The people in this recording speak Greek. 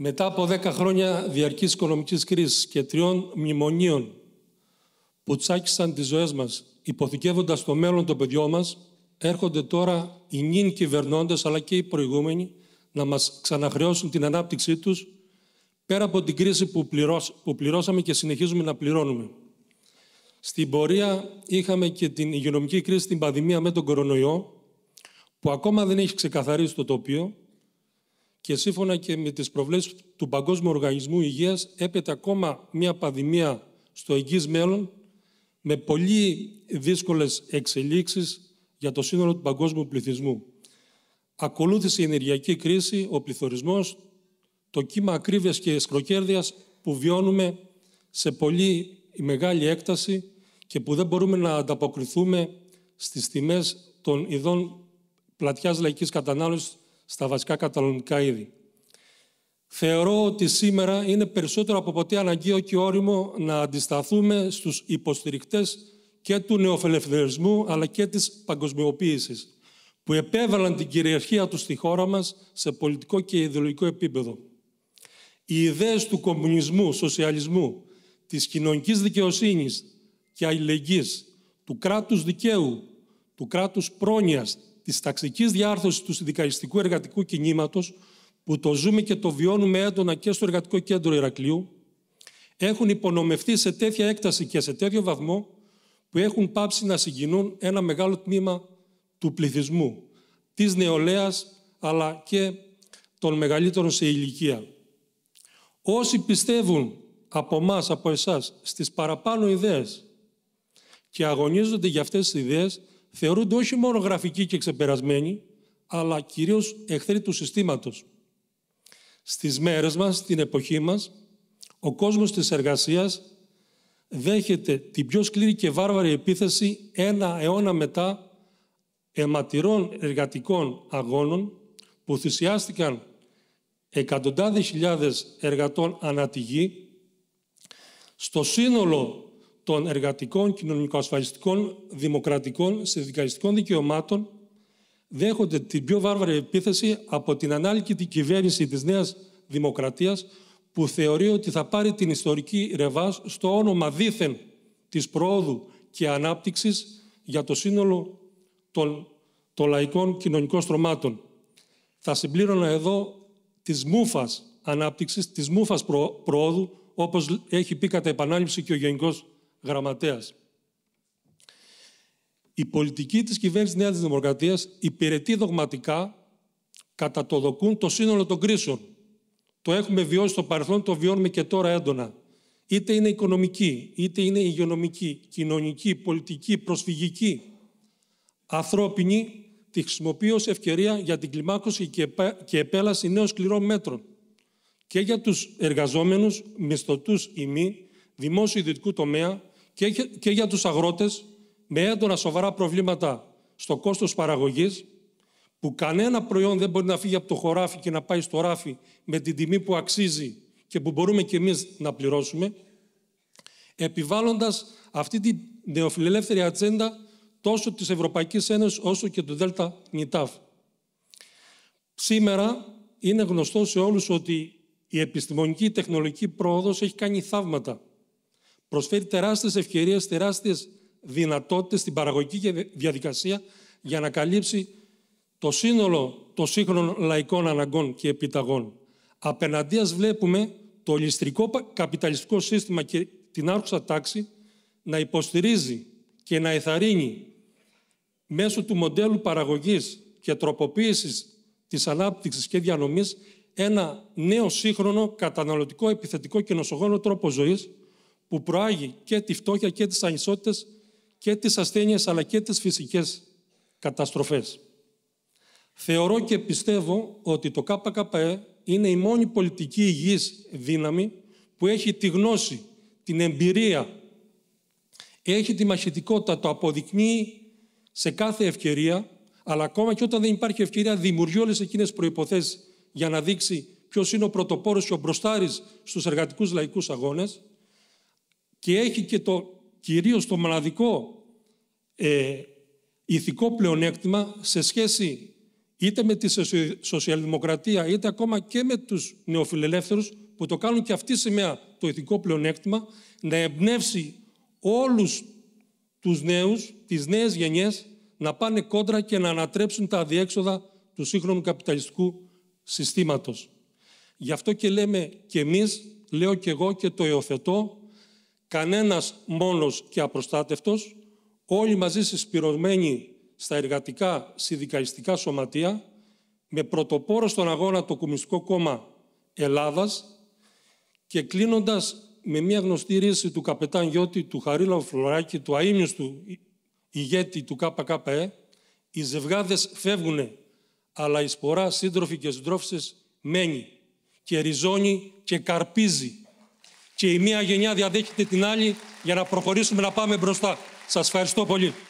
Μετά από δέκα χρόνια διαρκής οικονομικής κρίσης και τριών μνημονίων που τσάκισαν τις ζωές μας, υποθηκεύοντας το μέλλον των παιδιών μας, έρχονται τώρα οι νυν κυβερνώντες, αλλά και οι προηγούμενοι, να μας ξαναχρεώσουν την ανάπτυξή τους, πέρα από την κρίση που, που πληρώσαμε και συνεχίζουμε να πληρώνουμε. Στην πορεία είχαμε και την υγειονομική κρίση την πανδημία με τον κορονοϊό, που ακόμα δεν έχει ξεκαθαρίσει το τοπίο, και σύμφωνα και με τις προβλέψεις του Παγκόσμιου Οργανισμού Υγείας έπεται ακόμα μια πανδημία στο εγγύς μέλλον με πολύ δύσκολες εξελίξεις για το σύνολο του παγκόσμιου πληθυσμού. Ακολούθησε η ενεργειακή κρίση, ο πληθωρισμός, το κύμα ακρίβειας και σκροκέρδειας που βιώνουμε σε πολύ μεγάλη έκταση και που δεν μπορούμε να ανταποκριθούμε στις τιμές των ειδών πλατιάς λαϊκής κατανάλωσης στα βασικά καταναλωτικά είδη. Θεωρώ ότι σήμερα είναι περισσότερο από ποτέ αναγκαίο και όριμο να αντισταθούμε στους υποστηρικτές και του νεοφελευθερισμού αλλά και της παγκοσμιοποίησης που επέβαλαν την κυριαρχία τους στη χώρα μας σε πολιτικό και ιδεολογικό επίπεδο. Οι ιδέες του κομμουνισμού, σοσιαλισμού, της κοινωνικής δικαιοσύνης και αλληλεγγύης, του κράτους δικαίου, του κράτους πρόνοιας, Της ταξικής διάρθρωσης του συνδικαλιστικού εργατικού κινήματος που το ζούμε και το βιώνουμε έντονα και στο Εργατικό Κέντρο Ηρακλείου, έχουν υπονομευτεί σε τέτοια έκταση και σε τέτοιο βαθμό που έχουν πάψει να συγκινούν ένα μεγάλο τμήμα του πληθυσμού, της νεολαίας αλλά και των μεγαλύτερων σε ηλικία. Όσοι πιστεύουν από εμά, από εσάς, στις παραπάνω ιδέες και αγωνίζονται για αυτές τις ιδέες, θεωρούνται όχι μόνο γραφικοί και ξεπερασμένοι, αλλά κυρίως εχθροί του συστήματος. Στις μέρες μας, στην εποχή μας, ο κόσμος της εργασίας δέχεται την πιο σκληρή και βάρβαρη επίθεση ένα αιώνα μετά αιματηρών εργατικών αγώνων που θυσιάστηκαν εκατοντάδες χιλιάδες εργατών ανά τη γη, στο σύνολο των εργατικών, κοινωνικοασφαλιστικών, δημοκρατικών, συνδικαλιστικών δικαιωμάτων δέχονται την πιο βάρβαρη επίθεση από την της κυβέρνηση της Νέας Δημοκρατίας που θεωρεί ότι θα πάρει την ιστορική ρεβάς στο όνομα δήθεν της προόδου και ανάπτυξης για το σύνολο των, των λαϊκών κοινωνικών στρωμάτων. Θα συμπλήρωνα εδώ της μούφας ανάπτυξης, της μούφας προόδου, όπως έχει πει κατά επανάληψη και ο Γενικός η πολιτική της κυβέρνησης της Νέας Δημοκρατίας υπηρετεί δογματικά, κατά το σύνολο των κρίσεων. Το έχουμε βιώσει στο παρελθόν, το βιώνουμε και τώρα έντονα. Είτε είναι οικονομική, είτε είναι υγειονομική, κοινωνική, πολιτική, προσφυγική, ανθρώπινη, τη χρησιμοποιεί ως ευκαιρία για την κλιμάκωση και επέλαση νέων σκληρών μέτρων και για τους εργαζόμενους, μισθωτούς ή μη, δημόσιο ιδιωτικού τομέα και για τους αγρότες με έντονα σοβαρά προβλήματα στο κόστος παραγωγής που κανένα προϊόν δεν μπορεί να φύγει από το χωράφι και να πάει στο ράφι με την τιμή που αξίζει και που μπορούμε και εμείς να πληρώσουμε, επιβάλλοντας αυτή τη νεοφιλελεύθερη ατζέντα τόσο της Ευρωπαϊκής Ένωσης όσο και του Δέλτα Σήμερα είναι γνωστό σε όλους ότι η επιστημονική τεχνολογική πρόοδος έχει κάνει θαύματα προσφέρει τεράστιες ευκαιρίες, τεράστιες δυνατότητες στην παραγωγική διαδικασία για να καλύψει το σύνολο των σύγχρονων λαϊκών αναγκών και επιταγών. Απέναντίας βλέπουμε το ληστρικό καπιταλιστικό σύστημα και την άρχουσα τάξη να υποστηρίζει και να εθαρρύνει μέσω του μοντέλου παραγωγής και τροποποίησης της ανάπτυξης και διανομής ένα νέο σύγχρονο καταναλωτικό επιθετικό και νοσογόνο τρόπο ζωής που προάγει και τη φτώχεια και τις ανισότητες και τις ασθένειες αλλά και τις φυσικές καταστροφές. Θεωρώ και πιστεύω ότι το ΚΚΕ είναι η μόνη πολιτική υγιής δύναμη που έχει τη γνώση, την εμπειρία, έχει τη μαχητικότητα, το αποδεικνύει σε κάθε ευκαιρία, αλλά ακόμα και όταν δεν υπάρχει ευκαιρία δημιουργεί όλες εκείνες προϋποθέσεις για να δείξει ποιος είναι ο πρωτοπόρος και ο μπροστάρης στους εργατικούς λαϊκούς αγώνες και έχει και το κυρίως το μοναδικό ε, ηθικό πλεονέκτημα σε σχέση είτε με τη σοσιαλδημοκρατία είτε ακόμα και με τους νεοφιλελεύθερους που το κάνουν και αυτή σημαία το ηθικό πλεονέκτημα να εμπνεύσει όλους τους νέους, τις νέες γενιές να πάνε κόντρα και να ανατρέψουν τα αδιέξοδα του σύγχρονου καπιταλιστικού συστήματος. Γι' αυτό και λέμε και εμείς, λέω και εγώ και το υιοθετώ, κανένας μόνος και απροστάτευτος, όλοι μαζί συσπηρωμένοι στα εργατικά συνδικαλιστικά σωματεία, με πρωτοπόρο στον αγώνα το Κομμουνιστικό Κόμμα Ελλάδας και κλείνοντας με μια γνωστή ρίση του καπετάν Γιώτη, του Χαρίλαου Φλωράκη, του του ηγέτη του ΚΚΕ, οι ζευγάδες φεύγουνε, αλλά η σπορά σύντροφοι και συντρόφισσες μένει και ριζώνει και καρπίζει και η μία γενιά διαδέχεται την άλλη για να προχωρήσουμε να πάμε μπροστά. Σας ευχαριστώ πολύ.